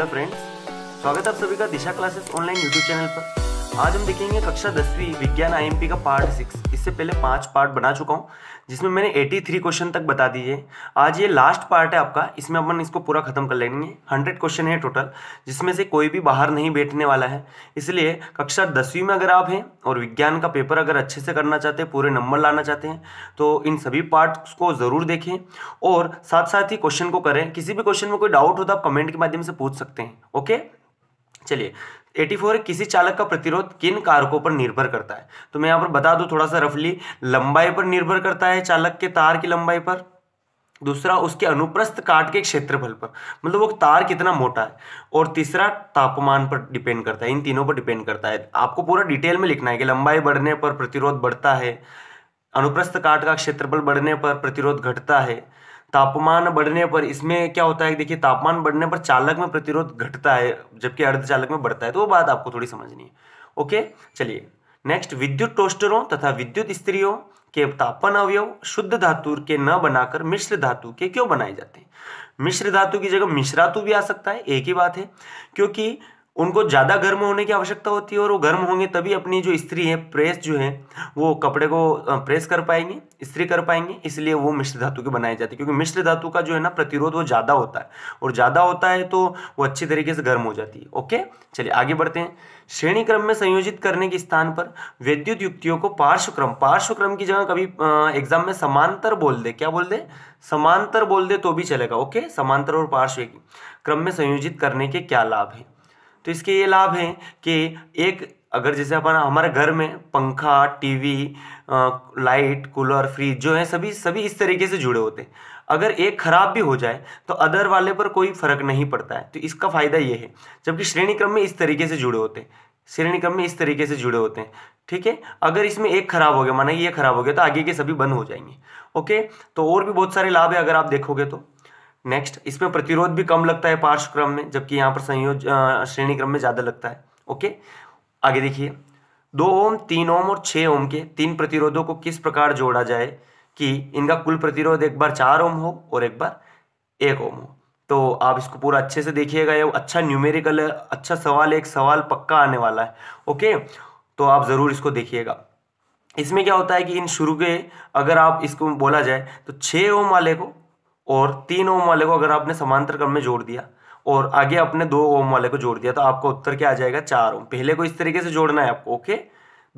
hello friends स्वागत है आप सभी का Disha classes online YouTube channel पर आज हम देखेंगे कक्षा दसवीं विज्ञान आईएमपी का पार्ट सिक्स इससे पहले पांच पार्ट बना चुका हूँ जिसमें मैंने 83 क्वेश्चन तक बता दिए आज ये लास्ट पार्ट है आपका इसमें अपन इसको पूरा खत्म कर लेंगे 100 क्वेश्चन है टोटल जिसमें से कोई भी बाहर नहीं बैठने वाला है इसलिए कक्षा दसवीं में अगर आप हैं और विज्ञान का पेपर अगर अच्छे से करना चाहते हैं पूरे नंबर लाना चाहते हैं तो इन सभी पार्ट को ज़रूर देखें और साथ साथ ही क्वेश्चन को करें किसी भी क्वेश्चन में कोई डाउट हो तो आप कमेंट के माध्यम से पूछ सकते हैं ओके चलिए 84 किसी चालक का प्रतिरोध किन कारकों पर निर्भर करता है तो मैं यहाँ पर बता दू थोड़ा सा रफली लंबाई पर निर्भर करता है चालक के तार की लंबाई पर दूसरा उसके अनुप्रस्थ काट के क्षेत्रफल पर मतलब वो तार कितना मोटा है और तीसरा तापमान पर डिपेंड करता है इन तीनों पर डिपेंड करता है आपको पूरा डिटेल में लिखना है कि लंबाई बढ़ने पर प्रतिरोध बढ़ता है अनुप्रस्थ काट का क्षेत्रफल बढ़ने पर प्रतिरोध घटता है तापमान बढ़ने पर इसमें क्या होता है देखिए तापमान बढ़ने पर चालक में प्रतिरोध घटता है जबकि अर्धचालक में बढ़ता है तो वो बात आपको थोड़ी समझनी है ओके चलिए नेक्स्ट विद्युत टोस्टरों तथा विद्युत स्त्रियों के तापन अवयव शुद्ध धातु के न बनाकर मिश्र धातु के क्यों बनाए जाते हैं मिश्र धातु की जगह मिश्रातु भी आ सकता है एक ही बात है क्योंकि उनको ज़्यादा गर्म होने की आवश्यकता होती है और वो गर्म होंगे तभी अपनी जो स्त्री है प्रेस जो है वो कपड़े को प्रेस कर पाएंगे स्त्री कर पाएंगे इसलिए वो मिश्र धातु के बनाए जाते हैं क्योंकि मिश्र धातु का जो है ना प्रतिरोध वो ज़्यादा होता है और ज़्यादा होता है तो वो अच्छी तरीके से गर्म हो जाती है ओके चलिए आगे बढ़ते हैं श्रेणी क्रम में संयोजित करने के स्थान पर वैद्युत युक्तियों को पार्श्वक्रम पार्श्वक्रम पार्श्व क्रम की जगह कभी एग्जाम में समांतर बोल दे क्या बोल दे समांतर बोल दे तो भी चलेगा ओके समांतर और पार्श्व क्रम में संयोजित करने के क्या लाभ है तो इसके ये लाभ हैं कि एक अगर जैसे अपन हमारे घर में पंखा टीवी लाइट कूलर फ्रिज जो है सभी सभी इस तरीके से जुड़े होते हैं अगर एक खराब भी हो जाए तो अदर वाले पर कोई फर्क नहीं पड़ता है तो इसका फायदा ये है जबकि श्रेणी क्रम में इस तरीके से जुड़े होते हैं श्रेणी क्रम में इस तरीके से जुड़े होते हैं ठीक है अगर इसमें एक खराब हो गया माना ये खराब हो गया तो आगे के सभी बंद हो जाएंगे ओके तो और भी बहुत सारे लाभ है अगर आप देखोगे तो नेक्स्ट इसमें प्रतिरोध भी कम लगता है पार्श्व क्रम में जबकि यहाँ पर संयोज श्रेणी क्रम में ज़्यादा लगता है ओके आगे देखिए दो ओम तीन ओम और छह ओम के तीन प्रतिरोधों को किस प्रकार जोड़ा जाए कि इनका कुल प्रतिरोध एक बार चार ओम हो और एक बार एक ओम हो तो आप इसको पूरा अच्छे से देखिएगा ये अच्छा न्यूमेरिकल है अच्छा सवाल एक सवाल पक्का आने वाला है ओके तो आप ज़रूर इसको देखिएगा इसमें क्या होता है कि इन शुरू के अगर आप इसको बोला जाए तो छह ओम वाले को और तीन ओम वाले को अगर आपने समांतर क्रम में जोड़ दिया और आगे आपने दो ओम वाले को जोड़ दिया तो आपका उत्तर क्या आ जाएगा चार ओम पहले को इस तरीके से जोड़ना है आपको ओके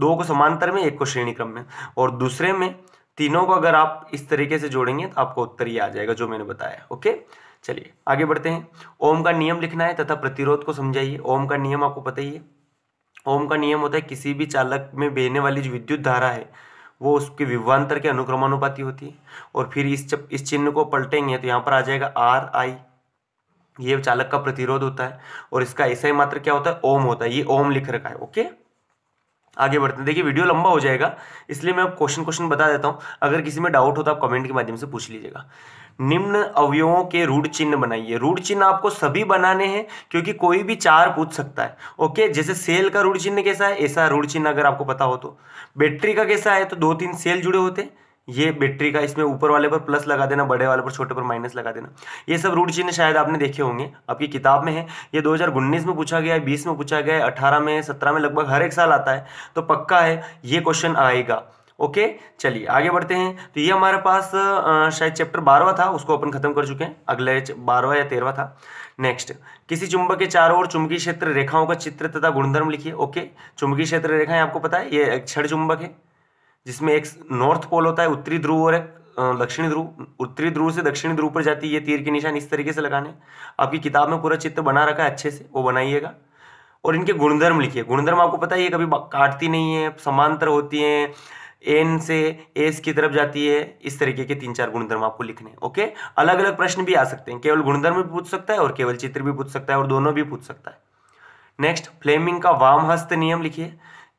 दो को समांतर में एक को श्रेणी क्रम में और दूसरे में तीनों को अगर आप इस तरीके से जोड़ेंगे तो आपको उत्तर ये आ जाएगा जो मैंने बताया ओके चलिए आगे बढ़ते हैं ओम का नियम लिखना है तथा प्रतिरोध को समझाइए ओम का नियम आपको पता ही है ओम का नियम होता है किसी भी चालक में बहने वाली जो विद्युत धारा है वो उसके विवान्तर के अनुक्रमानुपाति होती है और फिर इस जब इस चिन्ह को पलटेंगे तो यहाँ पर आ जाएगा आर आई ये चालक का प्रतिरोध होता है और इसका ऐसा ही मात्र क्या होता है ओम होता है ये ओम लिख रखा है ओके आगे बढ़ते हैं देखिए वीडियो लंबा हो जाएगा इसलिए मैं क्वेश्चन क्वेश्चन बता देता हूँ अगर किसी में डाउट हो तो आप कमेंट के माध्यम से पूछ लीजिएगा निम्न अवयवों के रूढ़ चिन्ह बनाइए रूढ़ चिन्ह आपको सभी बनाने हैं क्योंकि कोई भी चार पूछ सकता है ओके जैसे सेल का रूढ़ चिन्ह कैसा है ऐसा रूढ़ चिन्ह अगर आपको पता हो तो बैटरी का कैसा है तो दो तीन सेल जुड़े होते हैं ये बैटरी का इसमें ऊपर वाले पर प्लस लगा देना बड़े वाले पर छोटे पर माइनस लगा देना ये सब रूढ़ चिन्ह शायद आपने देखे होंगे आपकी किताब में है ये उन्नीस में पूछा गया है बीस में पूछा गया है अठारह में सत्रह में लगभग हर एक साल आता है तो पक्का है ये क्वेश्चन आएगा ओके चलिए आगे बढ़ते हैं तो ये हमारे पास शायद चैप्टर बारहवा था उसको अपन खत्म कर चुके हैं अगले बारहवा या तेरहवा था नेक्स्ट किसी चुंबक के चारों ओर चुंबकीय क्षेत्र रेखाओं का चित्र तथा गुणधर्म लिखिए ओके चुंबकीय क्षेत्र रेखाएं आपको पता है ये एक क्षण चुंबक है जिसमें एक नॉर्थ पोल होता है उत्तरी ध्रुव और एक दक्षिणी ध्रुव उत्तरी ध्रुव से दक्षिणी ध्रुव पर जाती है ये तीर के निशान इस तरीके से लगाने आपकी किताब में पूरा चित्र बना रखा है अच्छे से वो बनाइएगा और इनके गुणधर्म लिखिए गुणधर्म आपको पता है ये कभी काटती नहीं है समांतर होती है एन से एस की तरफ जाती है इस तरीके के तीन चार गुणधर्म आपको लिखने ओके अलग अलग प्रश्न भी आ सकते हैं केवल गुणधर्म भी पूछ सकता है और केवल चित्र भी पूछ सकता है और दोनों भी पूछ सकता है नेक्स्ट फ्लेमिंग का वामहस्त नियम लिखिए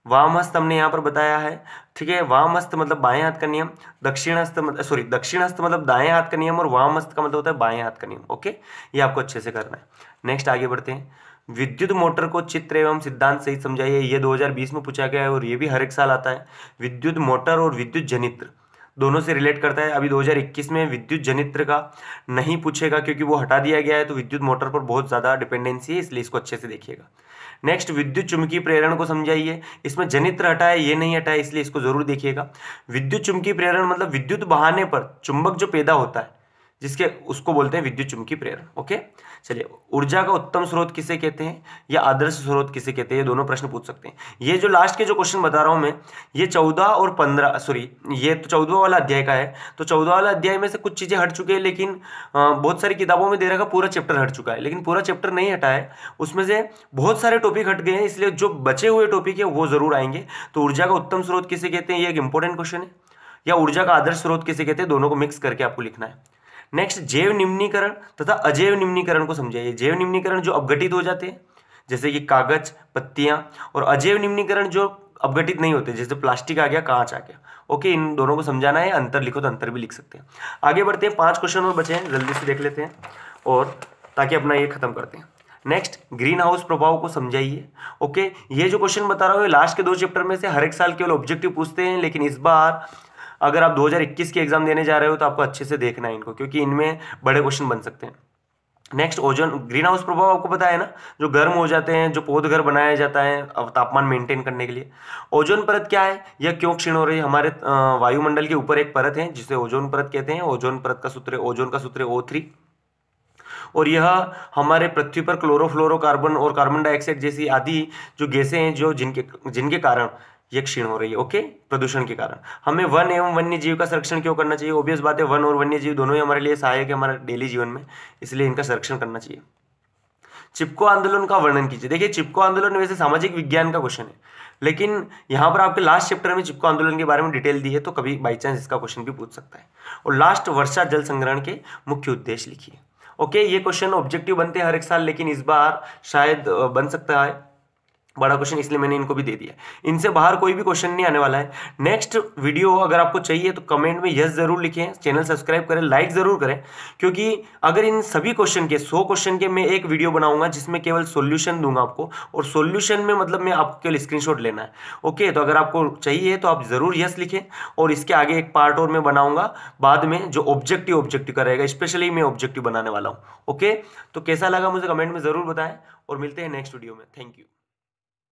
वामहस्त हमने यहाँ पर बताया है ठीक है वामहस्त मतलब बाएं हाथ का नियम दक्षिण हस्त मतलब सॉरी दक्षिण हस्त मतलब दाएं हाथ का नियम और वामहस्त का मतलब होता है बाएं हाथ का नियम ओके ये आपको अच्छे से करना है नेक्स्ट आगे बढ़ते हैं विद्युत मोटर को चित्र एवं सिद्धांत सहित समझाइए ये 2020 में पूछा गया है और ये भी हर एक साल आता है विद्युत मोटर और विद्युत जनित्र दोनों से रिलेट करता है अभी 2021 में विद्युत जनित्र का नहीं पूछेगा क्योंकि वो हटा दिया गया है तो विद्युत मोटर पर बहुत ज़्यादा डिपेंडेंसी है इसलिए इसको अच्छे से देखिएगा नेक्स्ट विद्युत चुमकी प्रेरण को समझाइए इसमें जनित्र हटा है ये नहीं हटा है इसलिए इसको जरूर देखिएगा विद्युत चुमकी प्रेरण मतलब विद्युत बहाने पर चुंबक जो पैदा होता है जिसके उसको बोलते हैं विद्युत चुंबकीय प्रेरण ओके चलिए ऊर्जा का उत्तम स्रोत किसे कहते हैं या आदर्श स्रोत किसे कहते हैं ये दोनों प्रश्न पूछ सकते हैं ये जो लास्ट के जो क्वेश्चन बता रहा हूँ मैं ये चौदह और पंद्रह सॉरी ये तो चौदह वाला अध्याय का है तो चौदह वाला अध्याय में से कुछ चीज़ें हट चुकी है लेकिन बहुत सारी किताबों में दे रखा पूरा चैप्टर हट चुका है लेकिन पूरा चैप्टर नहीं हटा है उसमें से बहुत सारे टॉपिक हट गए हैं इसलिए जो बचे हुए टॉपिक है वो जरूर आएंगे तो ऊर्जा का उत्तम स्रोत किसे कहते हैं ये एक इंपॉर्टेंट क्वेश्चन है या ऊर्जा का आदर्श स्रोत किसे कहते हैं दोनों को मिक्स करके आपको लिखना है नेक्स्ट जैव निम्नीकरण तथा अजैव निम्नीकरण को समझाइए जैव निम्नीकरण जो अपघटित हो जाते हैं जैसे कि कागज पत्तियां और अजैव निम्नीकरण जो अपघटित नहीं होते जैसे प्लास्टिक आ गया कांच आ गया ओके इन दोनों को समझाना है अंतर लिखो तो अंतर भी लिख सकते हैं आगे बढ़ते हैं पांच क्वेश्चन और बचे हैं जल्दी से देख लेते हैं और ताकि अपना ये खत्म करते हैं नेक्स्ट ग्रीन हाउस प्रभाव को समझाइए ओके ये जो क्वेश्चन बता रहा हूँ लास्ट के दो चैप्टर में से हर एक साल केवल ऑब्जेक्टिव पूछते हैं लेकिन इस बार अगर आप 2021 के एग्ज़ाम देने जा रहे हो तो आपको अच्छे से देखना है इनको क्योंकि इनमें बड़े क्वेश्चन बन सकते हैं नेक्स्ट ओजोन ग्रीन हाउस प्रभाव आपको पता है ना जो गर्म हो जाते हैं जो पौध घर बनाया जाता है अब तापमान मेंटेन करने के लिए ओजोन परत क्या है यह क्यों क्षीण हो रही है हमारे वायुमंडल के ऊपर एक परत है जिसे ओजोन परत कहते हैं ओजोन परत का सूत्र ओजोन का सूत्र ओ थ्री और यह हमारे पृथ्वी पर क्लोरोफ्लोरोकार्बन और कार्बन डाइऑक्साइड जैसी आदि जो गैसें हैं जो जिनके जिनके कारण ये क्षीण हो रही है ओके प्रदूषण के कारण हमें वन एवं वन्य जीव का संरक्षण क्यों करना चाहिए ओबियस बात है वन और वन्य जीव दोनों ही हमारे लिए सहायक है हमारे डेली जीवन में इसलिए इनका संरक्षण करना चाहिए चिपको आंदोलन का वर्णन कीजिए देखिए चिपको आंदोलन वैसे सामाजिक विज्ञान का क्वेश्चन है लेकिन यहाँ पर आपके लास्ट चैप्टर में चिपको आंदोलन के बारे में डिटेल दी है तो कभी बाई चांस इसका क्वेश्चन भी पूछ सकता है और लास्ट वर्षा जल संग्रहण के मुख्य उद्देश्य लिखिए ओके ये क्वेश्चन ऑब्जेक्टिव बनते हैं हर एक साल लेकिन इस बार शायद बन सकता है बड़ा क्वेश्चन इसलिए मैंने इनको भी दे दिया इनसे बाहर कोई भी क्वेश्चन नहीं आने वाला है नेक्स्ट वीडियो अगर आपको चाहिए तो कमेंट में यस जरूर लिखें चैनल सब्सक्राइब करें लाइक जरूर करें क्योंकि अगर इन सभी क्वेश्चन के सौ क्वेश्चन के मैं एक वीडियो बनाऊंगा जिसमें केवल सोल्यूशन दूंगा आपको और सोल्यूशन में मतलब मैं आपको केवल स्क्रीन लेना है ओके तो अगर आपको चाहिए तो आप जरूर यस लिखें और इसके आगे एक पार्ट और मैं बनाऊंगा बाद में जो ऑब्जेक्टिव ऑब्जेक्टिव का रहेगा स्पेशली मैं ऑब्जेक्टिव बनाने वाला हूँ ओके तो कैसा लगा मुझे कमेंट में जरूर बताएं और मिलते हैं नेक्स्ट वीडियो में थैंक यू